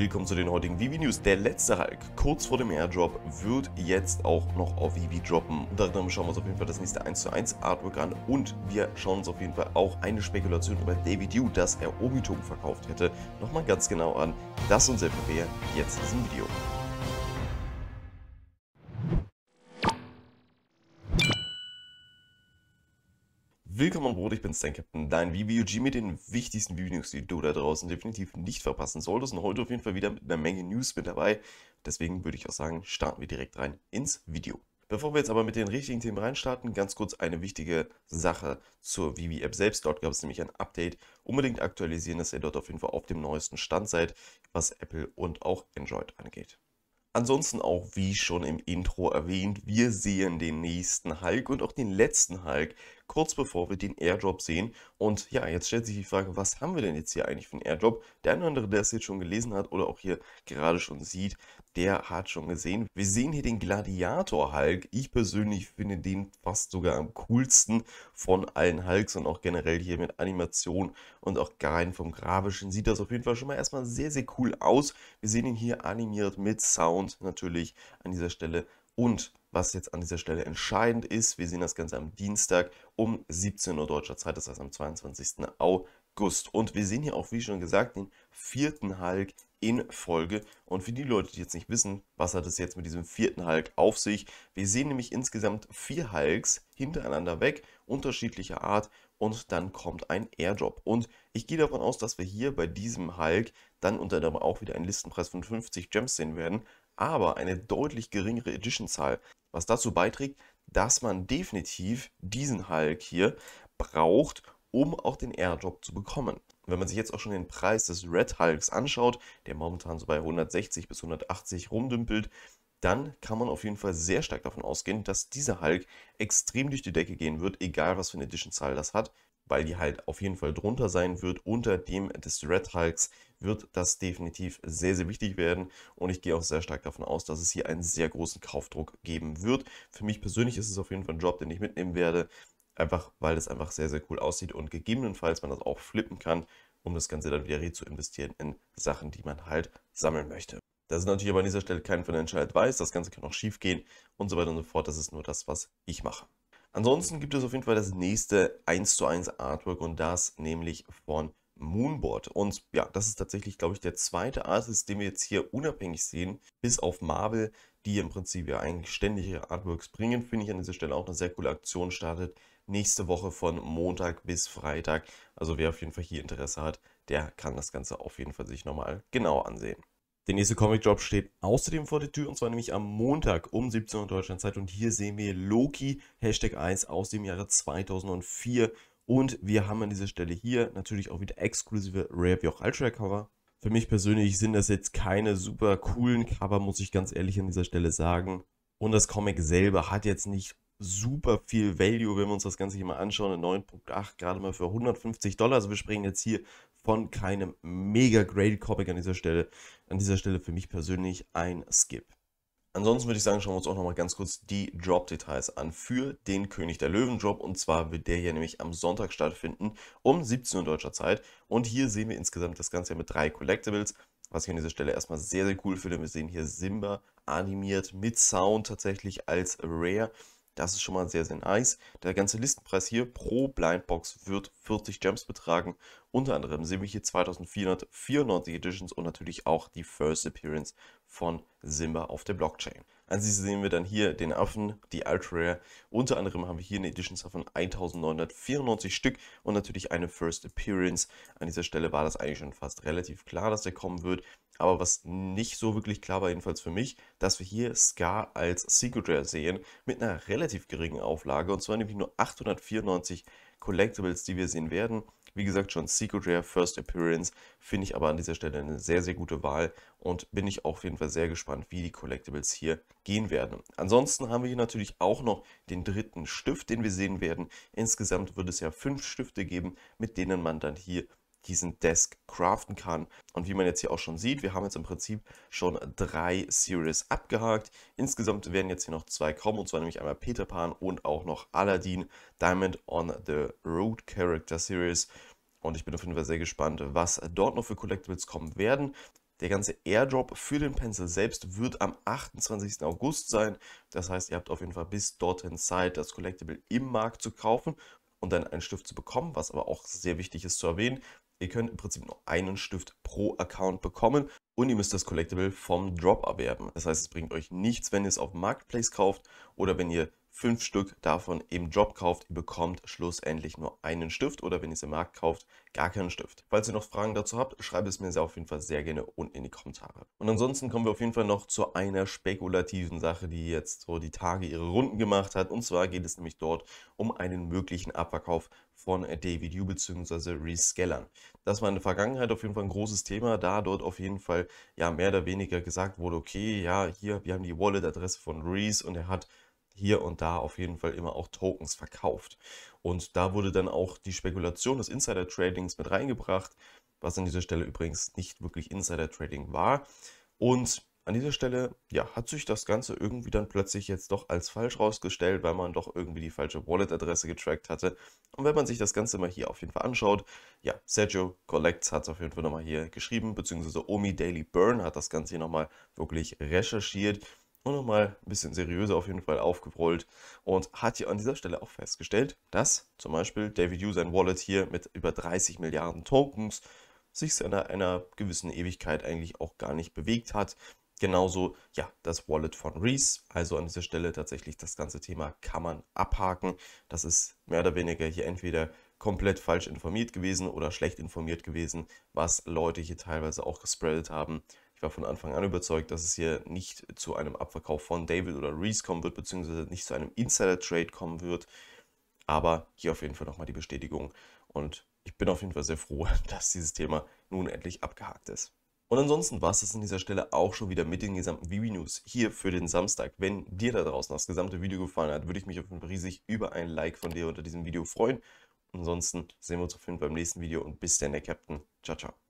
Willkommen zu den heutigen Vivi News. Der letzte Hulk kurz vor dem Airdrop wird jetzt auch noch auf Vivi droppen. Unter anderem schauen wir uns auf jeden Fall das nächste 1 zu 1 Artwork an und wir schauen uns auf jeden Fall auch eine Spekulation über David Yu, dass er Omitum verkauft hätte, nochmal ganz genau an. Das und selber sehr jetzt in diesem Video. Willkommen an Bord, ich bin's, dein Captain, dein VBUG mit den wichtigsten VB-News, die du da draußen definitiv nicht verpassen solltest. Und heute auf jeden Fall wieder mit einer Menge News mit dabei. Deswegen würde ich auch sagen, starten wir direkt rein ins Video. Bevor wir jetzt aber mit den richtigen Themen reinstarten, ganz kurz eine wichtige Sache zur Vivi App selbst. Dort gab es nämlich ein Update. Unbedingt aktualisieren, dass ihr dort auf jeden Fall auf dem neuesten Stand seid, was Apple und auch Android angeht. Ansonsten auch, wie schon im Intro erwähnt, wir sehen den nächsten Hulk und auch den letzten Hulk kurz bevor wir den Airdrop sehen. Und ja, jetzt stellt sich die Frage, was haben wir denn jetzt hier eigentlich für einen Airdrop? Der eine oder andere, der es jetzt schon gelesen hat oder auch hier gerade schon sieht, der hat schon gesehen. Wir sehen hier den Gladiator Hulk. Ich persönlich finde den fast sogar am coolsten von allen Hulks und auch generell hier mit Animation und auch rein vom Grafischen sieht das auf jeden Fall schon mal erstmal sehr, sehr cool aus. Wir sehen ihn hier animiert mit Sound natürlich an dieser Stelle und was jetzt an dieser Stelle entscheidend ist. Wir sehen das Ganze am Dienstag um 17 Uhr deutscher Zeit, das heißt am 22. August. Und wir sehen hier auch, wie schon gesagt, den vierten Hulk in Folge. Und für die Leute, die jetzt nicht wissen, was hat es jetzt mit diesem vierten Hulk auf sich? Wir sehen nämlich insgesamt vier Hulks hintereinander weg, unterschiedlicher Art. Und dann kommt ein Airdrop. Und ich gehe davon aus, dass wir hier bei diesem Hulk dann unter anderem auch wieder einen Listenpreis von 50 Gems sehen werden aber eine deutlich geringere Edition-Zahl, was dazu beiträgt, dass man definitiv diesen Hulk hier braucht, um auch den Airdrop zu bekommen. Wenn man sich jetzt auch schon den Preis des Red Hulks anschaut, der momentan so bei 160 bis 180 rumdümpelt, dann kann man auf jeden Fall sehr stark davon ausgehen, dass dieser Hulk extrem durch die Decke gehen wird, egal was für eine Edition-Zahl das hat weil die halt auf jeden Fall drunter sein wird. Unter dem des Red Hulks wird das definitiv sehr, sehr wichtig werden. Und ich gehe auch sehr stark davon aus, dass es hier einen sehr großen Kaufdruck geben wird. Für mich persönlich ist es auf jeden Fall ein Job, den ich mitnehmen werde. Einfach, weil das einfach sehr, sehr cool aussieht und gegebenenfalls man das auch flippen kann, um das Ganze dann wieder zu investieren in Sachen, die man halt sammeln möchte. Das ist natürlich aber an dieser Stelle kein Financial Advice, das Ganze kann auch schief gehen und so weiter und so fort. Das ist nur das, was ich mache. Ansonsten gibt es auf jeden Fall das nächste 1 zu 1 Artwork und das nämlich von Moonboard. Und ja, das ist tatsächlich, glaube ich, der zweite Artist, den wir jetzt hier unabhängig sehen, bis auf Marvel, die im Prinzip ja eigentlich ständig ihre Artworks bringen. Finde ich an dieser Stelle auch eine sehr coole Aktion. Startet nächste Woche von Montag bis Freitag. Also wer auf jeden Fall hier Interesse hat, der kann das Ganze auf jeden Fall sich nochmal genau ansehen. Der nächste Comic job steht außerdem vor der Tür und zwar nämlich am Montag um 17 Uhr Deutschlandzeit und hier sehen wir Loki Hashtag 1 aus dem Jahre 2004 und wir haben an dieser Stelle hier natürlich auch wieder exklusive Rare wie auch Ultra Cover. Für mich persönlich sind das jetzt keine super coolen Cover, muss ich ganz ehrlich an dieser Stelle sagen. Und das Comic selber hat jetzt nicht super viel Value, wenn wir uns das Ganze hier mal anschauen. In 9.8 gerade mal für 150 Dollar. Also wir sprechen jetzt hier von keinem mega great Copic an dieser Stelle. An dieser Stelle für mich persönlich ein Skip. Ansonsten würde ich sagen, schauen wir uns auch nochmal ganz kurz die Drop-Details an für den König der Löwen-Drop. Und zwar wird der hier nämlich am Sonntag stattfinden um 17 Uhr deutscher Zeit. Und hier sehen wir insgesamt das Ganze mit drei Collectibles, was ich an dieser Stelle erstmal sehr, sehr cool finde. Wir sehen hier Simba animiert mit Sound tatsächlich als Rare. Das ist schon mal sehr, sehr nice. Der ganze Listenpreis hier pro Blindbox wird 40 Gems betragen. Unter anderem sehen wir hier 2494 Editions und natürlich auch die First Appearance von Simba auf der Blockchain. An nächstes sehen wir dann hier den Affen, die Ultra Rare. Unter anderem haben wir hier eine Edition von 1994 Stück und natürlich eine First Appearance. An dieser Stelle war das eigentlich schon fast relativ klar, dass der kommen wird. Aber was nicht so wirklich klar war, jedenfalls für mich, dass wir hier Scar als Secret Rare sehen mit einer relativ geringen Auflage und zwar nämlich nur 894 Collectibles, die wir sehen werden. Wie gesagt, schon Secret Rare First Appearance finde ich aber an dieser Stelle eine sehr, sehr gute Wahl und bin ich auf jeden Fall sehr gespannt, wie die Collectibles hier gehen werden. Ansonsten haben wir hier natürlich auch noch den dritten Stift, den wir sehen werden. Insgesamt wird es ja fünf Stifte geben, mit denen man dann hier diesen Desk craften kann. Und wie man jetzt hier auch schon sieht, wir haben jetzt im Prinzip schon drei Series abgehakt. Insgesamt werden jetzt hier noch zwei kommen, und zwar nämlich einmal Peter Pan und auch noch Aladdin Diamond on the Road Character Series. Und ich bin auf jeden Fall sehr gespannt, was dort noch für Collectibles kommen werden. Der ganze Airdrop für den Pencil selbst wird am 28. August sein. Das heißt, ihr habt auf jeden Fall bis dorthin Zeit, das Collectible im Markt zu kaufen und dann einen Stift zu bekommen, was aber auch sehr wichtig ist zu erwähnen. Ihr könnt im Prinzip nur einen Stift pro Account bekommen und ihr müsst das Collectible vom Drop erwerben. Das heißt, es bringt euch nichts, wenn ihr es auf Marketplace kauft oder wenn ihr fünf Stück davon im Job kauft, ihr bekommt schlussendlich nur einen Stift oder wenn ihr es im Markt kauft, gar keinen Stift. Falls ihr noch Fragen dazu habt, schreibt es mir sehr auf jeden Fall sehr gerne unten in die Kommentare. Und ansonsten kommen wir auf jeden Fall noch zu einer spekulativen Sache, die jetzt so die Tage ihre Runden gemacht hat. Und zwar geht es nämlich dort um einen möglichen Abverkauf von David Yu bzw. Reese Skellern. Das war in der Vergangenheit auf jeden Fall ein großes Thema, da dort auf jeden Fall ja mehr oder weniger gesagt wurde, okay, ja, hier, wir haben die Wallet-Adresse von Reese und er hat hier und da auf jeden Fall immer auch Tokens verkauft. Und da wurde dann auch die Spekulation des Insider-Tradings mit reingebracht, was an dieser Stelle übrigens nicht wirklich Insider-Trading war. Und an dieser Stelle ja, hat sich das Ganze irgendwie dann plötzlich jetzt doch als falsch rausgestellt, weil man doch irgendwie die falsche Wallet-Adresse getrackt hatte. Und wenn man sich das Ganze mal hier auf jeden Fall anschaut, ja, Sergio Collects hat es auf jeden Fall nochmal hier geschrieben, beziehungsweise Omi Daily Burn hat das Ganze hier nochmal wirklich recherchiert und nochmal ein bisschen seriöser auf jeden Fall aufgerollt und hat hier an dieser Stelle auch festgestellt, dass zum Beispiel David Yu sein Wallet hier mit über 30 Milliarden Tokens sich seit einer, einer gewissen Ewigkeit eigentlich auch gar nicht bewegt hat. Genauso, ja, das Wallet von Reese. Also an dieser Stelle tatsächlich das ganze Thema kann man abhaken. Das ist mehr oder weniger hier entweder komplett falsch informiert gewesen oder schlecht informiert gewesen, was Leute hier teilweise auch gespreadet haben. Ich war von Anfang an überzeugt, dass es hier nicht zu einem Abverkauf von David oder Reese kommen wird, beziehungsweise nicht zu einem Insider-Trade kommen wird. Aber hier auf jeden Fall nochmal die Bestätigung. Und ich bin auf jeden Fall sehr froh, dass dieses Thema nun endlich abgehakt ist. Und ansonsten war es das an dieser Stelle auch schon wieder mit den gesamten Vivi News hier für den Samstag. Wenn dir da draußen das gesamte Video gefallen hat, würde ich mich auf jeden Fall riesig über ein Like von dir unter diesem Video freuen. Ansonsten sehen wir uns auf jeden Fall beim nächsten Video und bis dann, der Captain. Ciao, ciao.